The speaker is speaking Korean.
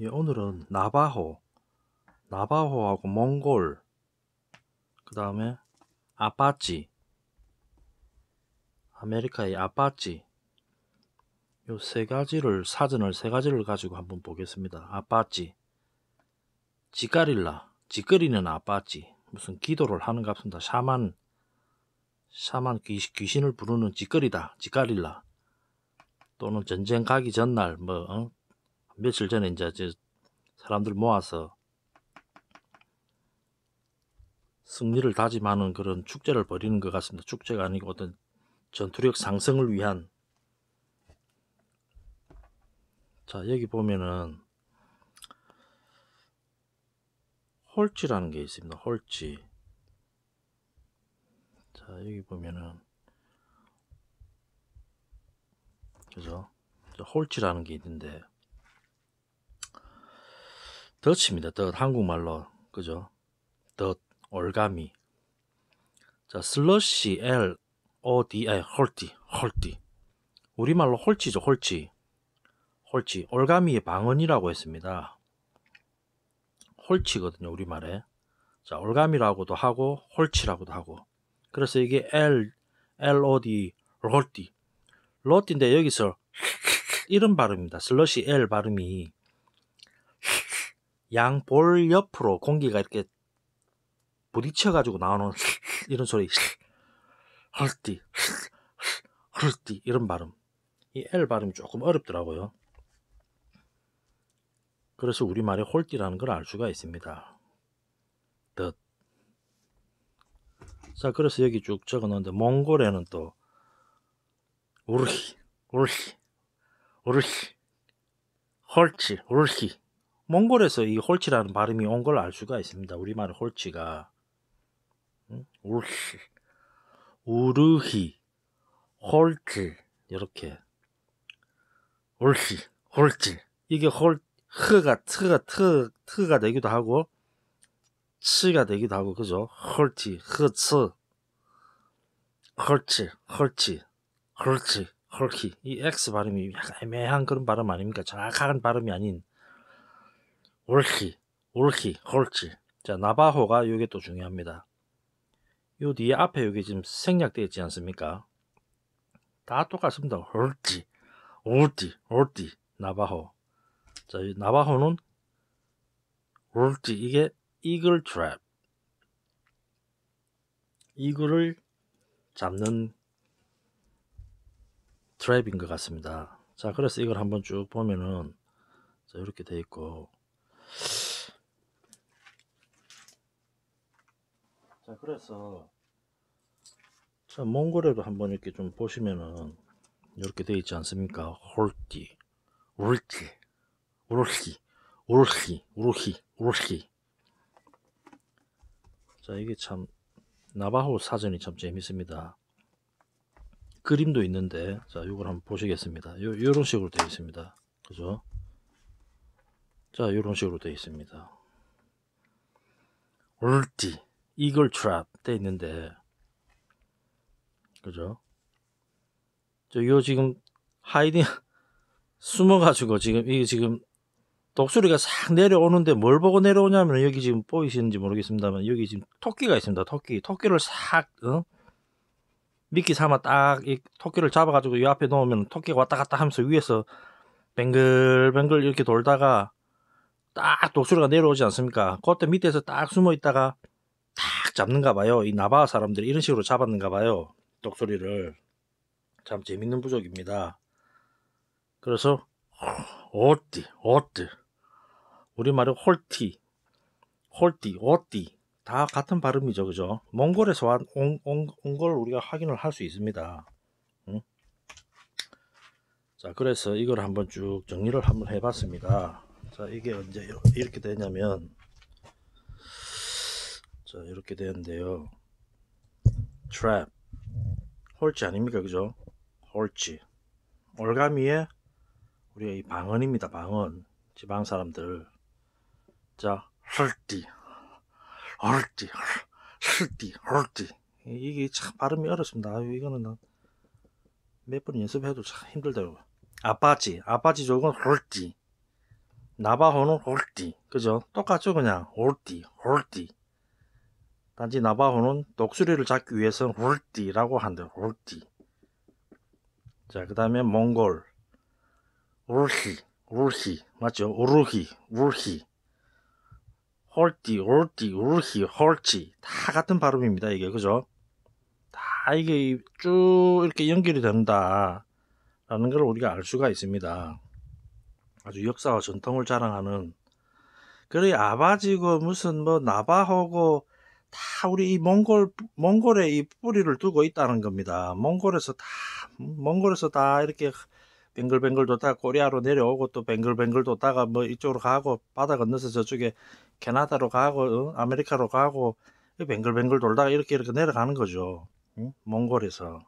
예, 오늘은 나바호, 나바호하고 몽골, 그 다음에 아파치, 아메리카의 아파치, 요세 가지를, 사전을 세 가지를 가지고 한번 보겠습니다. 아파치, 지가릴라, 지끄리는 아파치, 무슨 기도를 하는 값습니다. 샤만, 샤만 귀신, 을 부르는 지끄리다 지가릴라. 또는 전쟁 가기 전날, 뭐, 어? 며칠 전에 이제 사람들 모아서 승리를 다짐하는 그런 축제를 벌이는 것 같습니다. 축제가 아니고 어떤 전투력 상승을 위한 자 여기 보면은 홀지라는 게 있습니다. 홀지 자 여기 보면은 그죠? 홀지라는 게 있는데 덫입니다. 덫 한국말로 그죠? 덫 올가미. 자 슬러시 L O D I 홀티 홀티. 우리말로 홀치죠 홀치. 홀치 올가미의 방언이라고 했습니다. 홀치거든요 우리말에. 자 올가미라고도 하고 홀치라고도 하고. 그래서 이게 L L O D 롤띠 롤띠인데 여기서 이런 발음입니다. 슬러시 L 발음이 양볼 옆으로 공기가 이렇게 부딪혀가지고 나오는 이런 소리 헐띠 헐띠 이런 발음 이 L 발음이 조금 어렵더라고요 그래서 우리말에 홀띠라는 걸 알 수가 있습니다 듯. 자 그래서 여기 쭉 적어 놓는데 몽골에는 또 우르히 우르히 우르히 헐치 우르히 몽골에서 이 홀치라는 발음이 온 걸 알 수가 있습니다. 우리말 홀치가 울우히 우르히, 홀치 이렇게 울치 홀치 이게 홀 흐가 트가 트 트가 되기도 하고 치가 되기도 하고 그죠? 홀치 흐츠, 홀치홀치홀치홀키이 X 발음이 약간 애매한 그런 발음 아닙니까? 정확한 발음이 아닌 올키올키 헐치. 자, 나바호가 요게또 중요합니다. 요 뒤에 앞에 요게 지금 생략되어 있지 않습니까? 다 똑같습니다. 헐지, 올지, 올지, 나바호. 자, 나바호는 올지 이게 이글 트랩. 이글을 잡는 트랩인 것 같습니다. 자, 그래서 이걸 한번 쭉 보면은 자, 이렇게 돼 있고 자 그래서 자 몽골에도 한번 이렇게 좀 보시면은 이렇게 되어 있지 않습니까 홀띠 홀띠 오로히 오로히 오로히 오로히 자 이게 참 나바호 사전이 참 재밌습니다 그림도 있는데 자 이걸 한번 보시겠습니다 요, 요런 식으로 되어 있습니다 그죠 자 요런 식으로 되어 있습니다 올띠 이글 트랩 돼 있는데 그죠? 저 요 지금 하이딩 숨어가지고 지금 이게 지금 독수리가 싹 내려오는데 뭘 보고 내려오냐면 여기 지금 보이시는지 모르겠습니다만 여기 지금 토끼가 있습니다 토끼 토끼를 싹 어? 미끼 삼아 딱 이 토끼를 잡아가지고 이 앞에 놓으면 토끼가 왔다 갔다 하면서 위에서 뱅글뱅글 이렇게 돌다가 딱 독수리가 내려오지 않습니까? 그때 밑에서 딱 숨어 있다가 잡는가 봐요. 이 나바 사람들이 이런 식으로 잡았는가 봐요. 독소리를참 재밌는 부족입니다. 그래서 오띠 오띠 우리말은 홀티 홀티 오띠 다 같은 발음이죠 그죠 몽골에서 온 걸 우리가 확인을 할 수 있습니다 응? 자 그래서 이걸 한번 쭉 정리를 한번 해봤습니다 자 이게 언제 이렇게 되냐면 자 이렇게 되는데요 트랩 홀지 아닙니까 그죠 홀지 올가미에 우리의이 방언입니다 방언 지방 사람들 자 헐띠 헐띠 헐띠 헐띠 이게 참 발음이 어렵습니다 아유 이거는 몇 번 연습해도 참 힘들더라고요 아빠지 아빠지족은 홀띠 나바호는 홀띠 그죠 똑같죠 그냥 홀띠 홀띠 단지 나바호는 독수리를 잡기 위해서는 홀띠라고 한다. 울띠 자, 그 다음에 몽골. 울히, 울히. 맞죠? 우르히, 울히. 홀띠, 울띠, 울히, 홀찌. 다 같은 발음입니다. 이게, 그죠? 다 이게 쭉 이렇게 연결이 된다. 라는 걸 우리가 알 수가 있습니다. 아주 역사와 전통을 자랑하는 그래 아바지고 무슨 뭐 나바호고 다 우리 이 몽골 몽골에 이 뿌리를 두고 있다는 겁니다. 몽골에서 다 몽골에서 다 이렇게 뱅글뱅글 돌다가 코리아로 내려오고 또 뱅글뱅글 돌다가 뭐 이쪽으로 가고 바다 건너서 저쪽에 캐나다로 가고 어? 아메리카로 가고 뱅글뱅글 돌다가 이렇게 이렇게 내려가는 거죠. 응? 몽골에서.